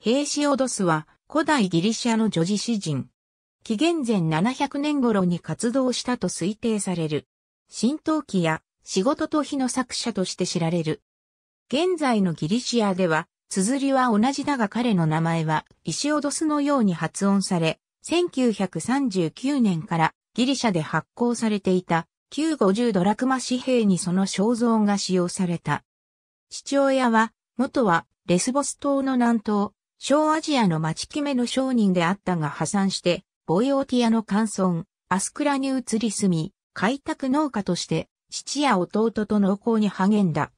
ヘーシオドスは古代ギリシャの女児詩人。紀元前700年頃に活動したと推定される。神闘記や仕事と日の作者として知られる。現在のギリシアでは、綴りは同じだが彼の名前はイシオドスのように発音され、1939年からギリシャで発行されていた950ドラクマ紙幣にその肖像が使用された。父親は、元はレスボス島の南東、小アジアの待ち決めの商人であったが破産して、ボイオーティアの乾村、アスクラに移り住み、開拓農家として、父や弟と農耕に励んだ。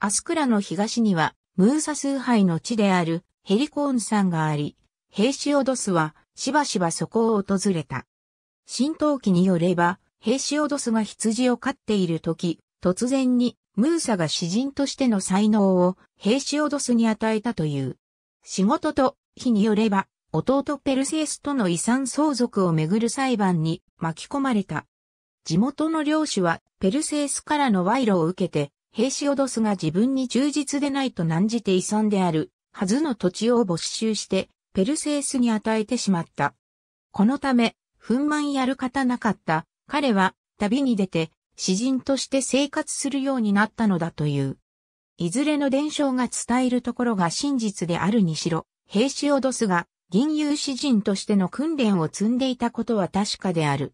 アスクラの東には、ムーサ崇拝の地であるヘリコーン山があり、ヘイシオドスはしばしばそこを訪れた。新陶器によれば、ヘイシオドスが羊を飼っている時、突然にムーサが詩人としての才能をヘイシオドスに与えたという。仕事と、日によれば、弟ペルセウスとの遺産相続をめぐる裁判に巻き込まれた。地元の領主はペルセウスからの賄賂を受けて、ヘ士シオドスが自分に忠実でないと難じて遺産であるはずの土地を没収してペルセウスに与えてしまった。このため、憤懣やる方なかった彼は旅に出て詩人として生活するようになったのだという。いずれの伝承が伝えるところが真実であるにしろ、兵士オドスが銀融詩人としての訓練を積んでいたことは確かである。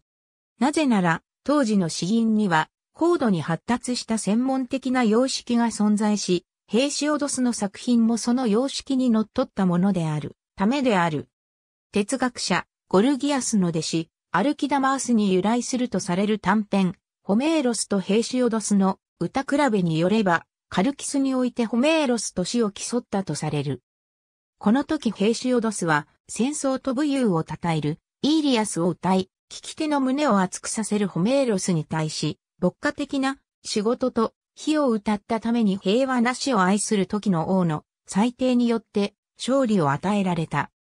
なぜなら、当時の詩吟には、高度に発達した専門的な様式が存在し、兵士オドスの作品もその様式に則っったものである、ためである。哲学者、ゴルギアスの弟子、アルキダマースに由来するとされる短編、ホメーロスと兵士をオドスの歌比べによれば、カルキスにおいてホメーロスと死を競ったとされる。この時ヘイシオドスは戦争と武勇を称えるイーリアスを歌い、聞き手の胸を熱くさせるホメーロスに対し、牧歌的な仕事と火を歌ったために平和な死を愛する時の王の裁定によって勝利を与えられた。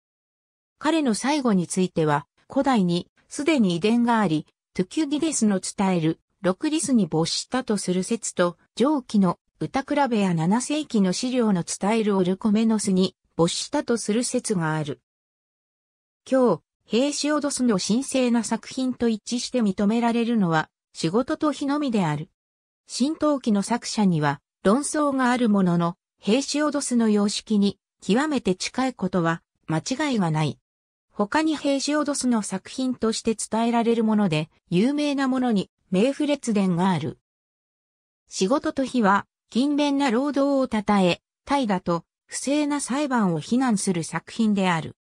彼の最後については、古代にすでに遺伝があり、トゥキュディデスの伝える、クリスに没したとする説と、上記の歌比べや7世紀の資料の伝えるオルコメノスに没したとする説がある。今日、ヘーシオドスの神聖な作品と一致して認められるのは、仕事と火のみである。新陶器の作者には論争があるものの、ヘーシオドスの様式に極めて近いことは間違いがない。他にヘーシオドスの作品として伝えられるもので、有名なものに、名フ列伝がある。仕事と日は、勤勉な労働を称え、怠惰と不正な裁判を非難する作品である。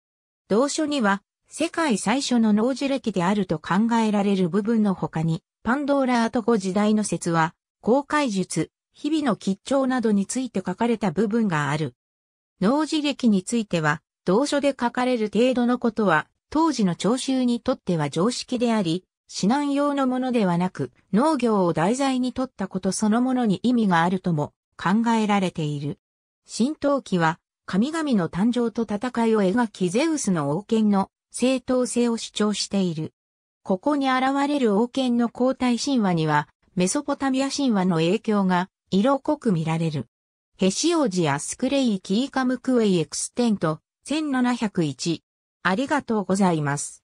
同書には、世界最初の農事歴であると考えられる部分の他に、パンドーラアトコ時代の説は、公開術、日々の吉兆などについて書かれた部分がある。農事歴については、同書で書かれる程度のことは、当時の聴衆にとっては常識であり、指南用のものではなく、農業を題材にとったことそのものに意味があるとも考えられている。神道記は、神々の誕生と戦いを描きゼウスの王権の正当性を主張している。ここに現れる王権の交代神話には、メソポタミア神話の影響が色濃く見られる。ヘシオジアスクレイキーカムクウェイエクステント1701ありがとうございます。